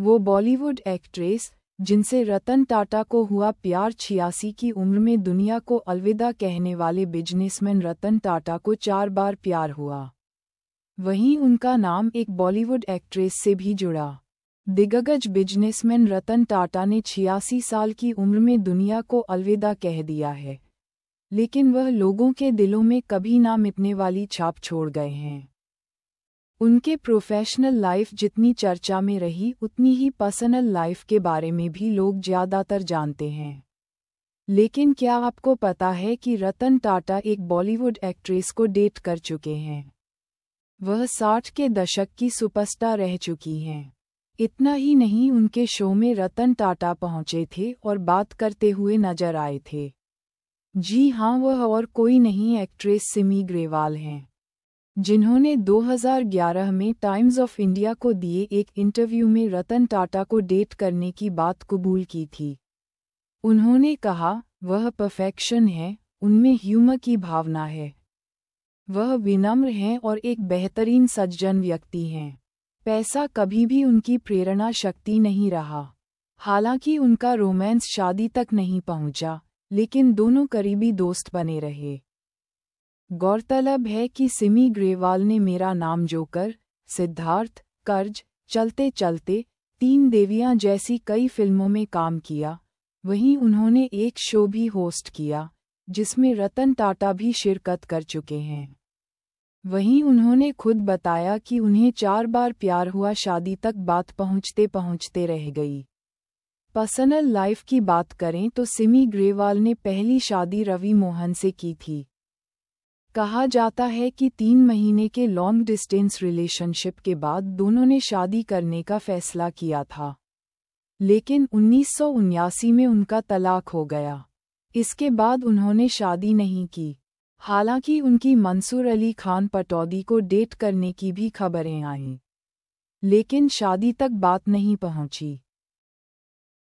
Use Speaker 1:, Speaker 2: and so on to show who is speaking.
Speaker 1: वो बॉलीवुड एक्ट्रेस जिनसे रतन टाटा को हुआ प्यार छियासी की उम्र में दुनिया को अलविदा कहने वाले बिजनेसमैन रतन टाटा को चार बार प्यार हुआ वहीं उनका नाम एक बॉलीवुड एक्ट्रेस से भी जुड़ा दिग्गज बिजनेसमैन रतन टाटा ने छियासी साल की उम्र में दुनिया को अलविदा कह दिया है लेकिन वह लोगों के दिलों में कभी ना मिटने वाली छाप छोड़ गए हैं उनके प्रोफेशनल लाइफ जितनी चर्चा में रही उतनी ही पर्सनल लाइफ के बारे में भी लोग ज़्यादातर जानते हैं लेकिन क्या आपको पता है कि रतन टाटा एक बॉलीवुड एक्ट्रेस को डेट कर चुके हैं वह साठ के दशक की सुपरस्टार रह चुकी हैं इतना ही नहीं उनके शो में रतन टाटा पहुंचे थे और बात करते हुए नजर आए थे जी हाँ वह और कोई नहीं एक्ट्रेस सिमी ग्रेवाल हैं जिन्होंने 2011 में टाइम्स ऑफ इंडिया को दिए एक इंटरव्यू में रतन टाटा को डेट करने की बात कबूल की थी उन्होंने कहा वह परफेक्शन है उनमें ह्यूमर की भावना है वह विनम्र हैं और एक बेहतरीन सज्जन व्यक्ति हैं पैसा कभी भी उनकी प्रेरणा शक्ति नहीं रहा हालांकि उनका रोमांस शादी तक नहीं पहुंचा, लेकिन दोनों करीबी दोस्त बने रहे गौरतलब है कि सिमी ग्रेवाल ने मेरा नाम जोकर सिद्धार्थ कर्ज चलते चलते तीन देवियां जैसी कई फिल्मों में काम किया वहीं उन्होंने एक शो भी होस्ट किया जिसमें रतन टाटा भी शिरकत कर चुके हैं वहीं उन्होंने खुद बताया कि उन्हें चार बार प्यार हुआ शादी तक बात पहुंचते पहुंचते रह गई पर्सनल लाइफ की बात करें तो सिमी ग्रेवाल ने पहली शादी रवि मोहन से की थी कहा जाता है कि तीन महीने के लॉन्ग डिस्टेंस रिलेशनशिप के बाद दोनों ने शादी करने का फैसला किया था लेकिन उन्नीस में उनका तलाक हो गया इसके बाद उन्होंने शादी नहीं की हालांकि उनकी मंसूर अली खान पटौदी को डेट करने की भी खबरें आईं लेकिन शादी तक बात नहीं पहुंची